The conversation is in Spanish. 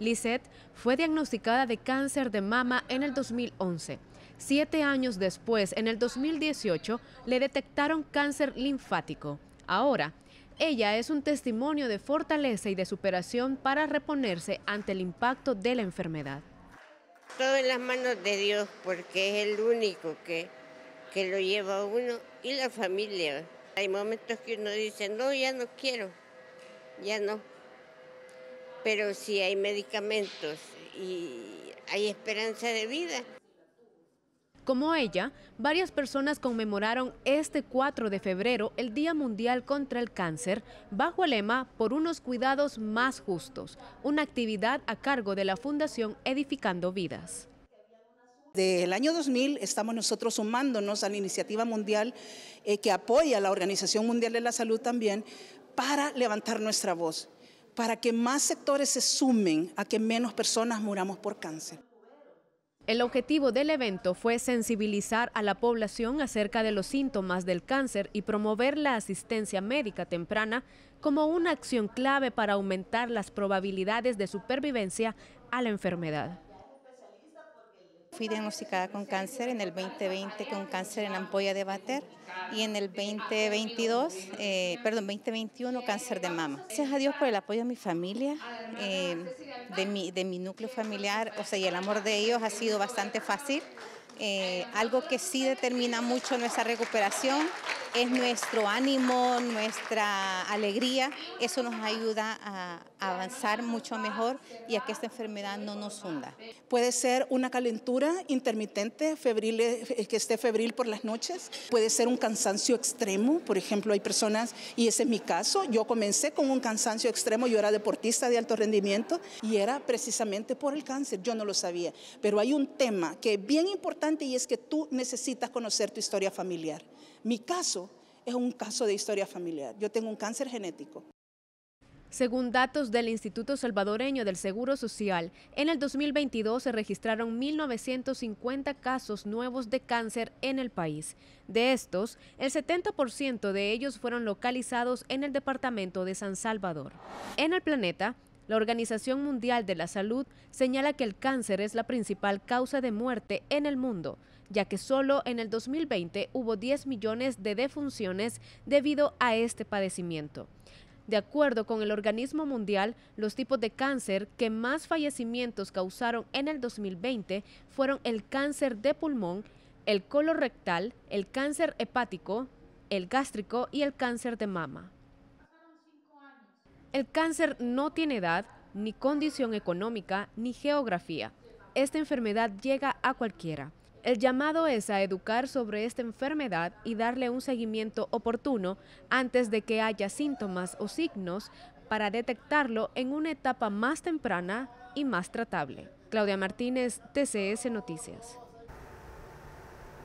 Lisette fue diagnosticada de cáncer de mama en el 2011. Siete años después, en el 2018, le detectaron cáncer linfático. Ahora, ella es un testimonio de fortaleza y de superación para reponerse ante el impacto de la enfermedad. Todo en las manos de Dios, porque es el único que, que lo lleva a uno y la familia. Hay momentos que uno dice, no, ya no quiero, ya no, pero si hay medicamentos y hay esperanza de vida. Como ella, varias personas conmemoraron este 4 de febrero el Día Mundial contra el Cáncer bajo el lema Por unos cuidados más justos, una actividad a cargo de la Fundación Edificando Vidas. Desde el año 2000 estamos nosotros sumándonos a la iniciativa mundial eh, que apoya a la Organización Mundial de la Salud también para levantar nuestra voz, para que más sectores se sumen a que menos personas muramos por cáncer. El objetivo del evento fue sensibilizar a la población acerca de los síntomas del cáncer y promover la asistencia médica temprana como una acción clave para aumentar las probabilidades de supervivencia a la enfermedad. Fui diagnosticada con cáncer en el 2020 con cáncer en ampolla de bater y en el 2022, eh, perdón, 2021 cáncer de mama. Gracias a Dios por el apoyo de mi familia, eh, de, mi, de mi núcleo familiar, o sea, y el amor de ellos ha sido bastante fácil. Eh, algo que sí determina mucho nuestra recuperación es nuestro ánimo, nuestra alegría. Eso nos ayuda a avanzar mucho mejor y a que esta enfermedad no nos hunda. Puede ser una calentura intermitente, febril, eh, que esté febril por las noches. Puede ser un cansancio extremo. Por ejemplo, hay personas, y ese es mi caso, yo comencé con un cansancio extremo. Yo era deportista de alto rendimiento y era precisamente por el cáncer. Yo no lo sabía. Pero hay un tema que es bien importante y es que tú necesitas conocer tu historia familiar. Mi caso es un caso de historia familiar. Yo tengo un cáncer genético. Según datos del Instituto Salvadoreño del Seguro Social, en el 2022 se registraron 1.950 casos nuevos de cáncer en el país. De estos, el 70% de ellos fueron localizados en el departamento de San Salvador. En el planeta, la Organización Mundial de la Salud señala que el cáncer es la principal causa de muerte en el mundo, ya que solo en el 2020 hubo 10 millones de defunciones debido a este padecimiento. De acuerdo con el organismo mundial, los tipos de cáncer que más fallecimientos causaron en el 2020 fueron el cáncer de pulmón, el colorectal, el cáncer hepático, el gástrico y el cáncer de mama. El cáncer no tiene edad, ni condición económica, ni geografía. Esta enfermedad llega a cualquiera. El llamado es a educar sobre esta enfermedad y darle un seguimiento oportuno antes de que haya síntomas o signos para detectarlo en una etapa más temprana y más tratable. Claudia Martínez, TCS Noticias.